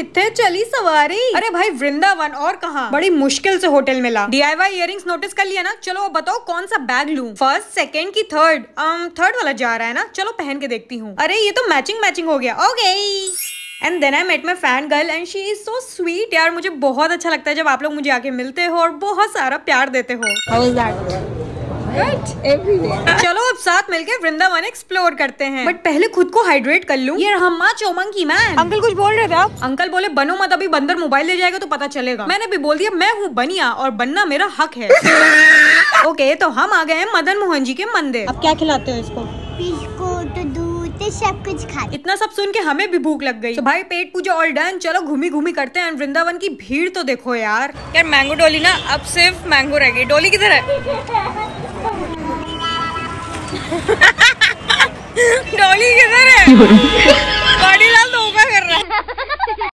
कितने चली सवारी अरे भाई वृंदावन और कहा बड़ी मुश्किल से होटल मिला डी आई वाई नोटिस कर लिया ना चलो बताओ कौन सा बैग लू फर्स्ट सेकेंड की थर्ड थर्ड um, वाला जा रहा है ना चलो पहन के देखती हूँ अरे ये तो मैचिंग मैचिंग हो गया okay and then I met my fan girl and she is so sweet यार मुझे बहुत अच्छा लगता है जब आप लोग मुझे आके मिलते हो और बहुत सारा प्यार देते हो चलो अब साथ मिलकर वृंदावन एक्सप्लोर करते हैं बट पहले खुद को हाइड्रेट कर लूँ ये हम्मा चोमंग की मैन अंकल कुछ बोल रहे थे आप अंकल बोले बनो मत अभी बंदर मोबाइल ले जाएगा तो पता चलेगा मैंने भी बोल दिया मैं हूँ बनिया और बनना मेरा हक है ओके तो हम आ गए हैं मदन मोहन जी के मंदिर अब क्या खिलाते हो इसको बिस्कुट दूध सब कुछ खा इतना सब सुन के हमें भी भूख लग गई तो भाई पेट पूजा ऑल डन चलो घूमी घूमी करते हैं वृंदावन की भीड़ तो देखो यार यार मैंगो डोली ना अब सिर्फ मैंगो रह गई डोली किधर है डोली किधर है